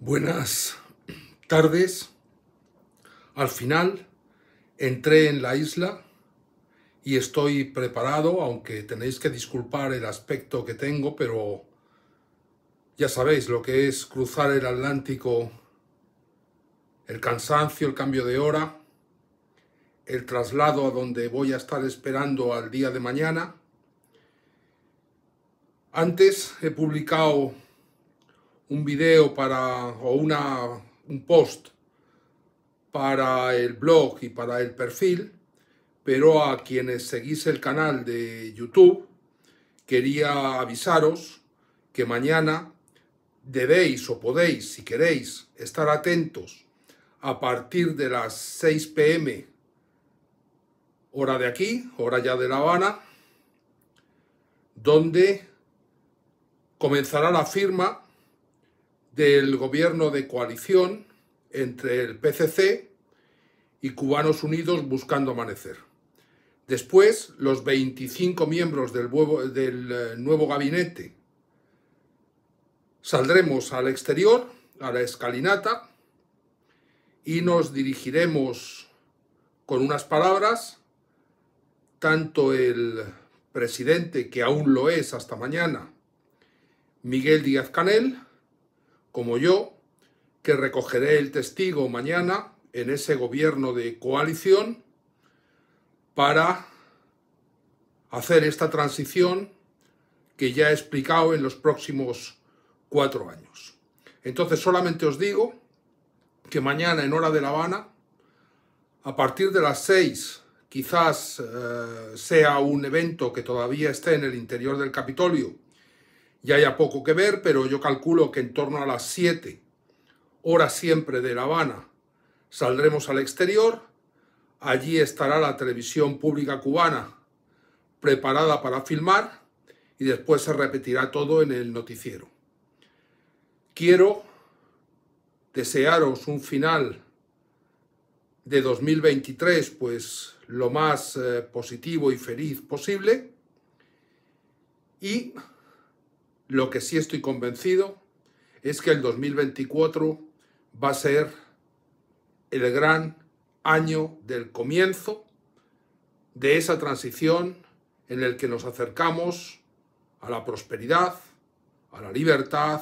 Buenas tardes. Al final entré en la isla y estoy preparado, aunque tenéis que disculpar el aspecto que tengo, pero ya sabéis lo que es cruzar el Atlántico, el cansancio, el cambio de hora, el traslado a donde voy a estar esperando al día de mañana. Antes he publicado un video para, o una, un post para el blog y para el perfil, pero a quienes seguís el canal de YouTube, quería avisaros que mañana debéis o podéis, si queréis, estar atentos a partir de las 6 pm, hora de aquí, hora ya de La Habana, donde comenzará la firma del gobierno de coalición entre el PCC y Cubanos Unidos buscando amanecer. Después, los 25 miembros del nuevo, del eh, nuevo gabinete saldremos al exterior, a la escalinata, y nos dirigiremos con unas palabras, tanto el presidente, que aún lo es hasta mañana, Miguel Díaz Canel, como yo, que recogeré el testigo mañana en ese gobierno de coalición para hacer esta transición que ya he explicado en los próximos cuatro años. Entonces solamente os digo que mañana en hora de La Habana, a partir de las seis, quizás eh, sea un evento que todavía esté en el interior del Capitolio, ya haya poco que ver, pero yo calculo que en torno a las 7, horas siempre de La Habana, saldremos al exterior. Allí estará la televisión pública cubana preparada para filmar y después se repetirá todo en el noticiero. Quiero desearos un final de 2023 pues lo más eh, positivo y feliz posible y lo que sí estoy convencido es que el 2024 va a ser el gran año del comienzo de esa transición en el que nos acercamos a la prosperidad, a la libertad,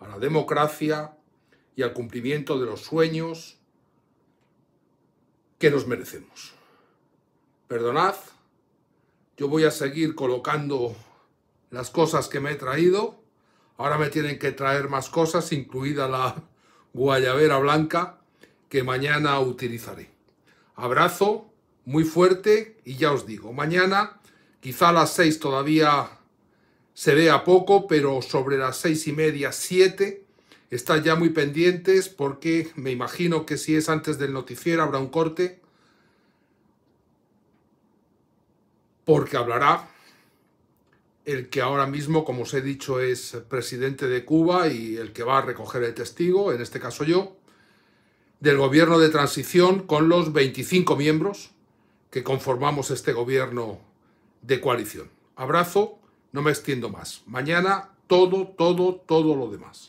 a la democracia y al cumplimiento de los sueños que nos merecemos. Perdonad, yo voy a seguir colocando las cosas que me he traído. Ahora me tienen que traer más cosas, incluida la guayabera blanca que mañana utilizaré. Abrazo muy fuerte y ya os digo, mañana quizá a las seis todavía se vea poco, pero sobre las seis y media, siete, está ya muy pendientes porque me imagino que si es antes del noticiero habrá un corte porque hablará el que ahora mismo, como os he dicho, es presidente de Cuba y el que va a recoger el testigo, en este caso yo, del gobierno de transición con los 25 miembros que conformamos este gobierno de coalición. Abrazo, no me extiendo más. Mañana todo, todo, todo lo demás.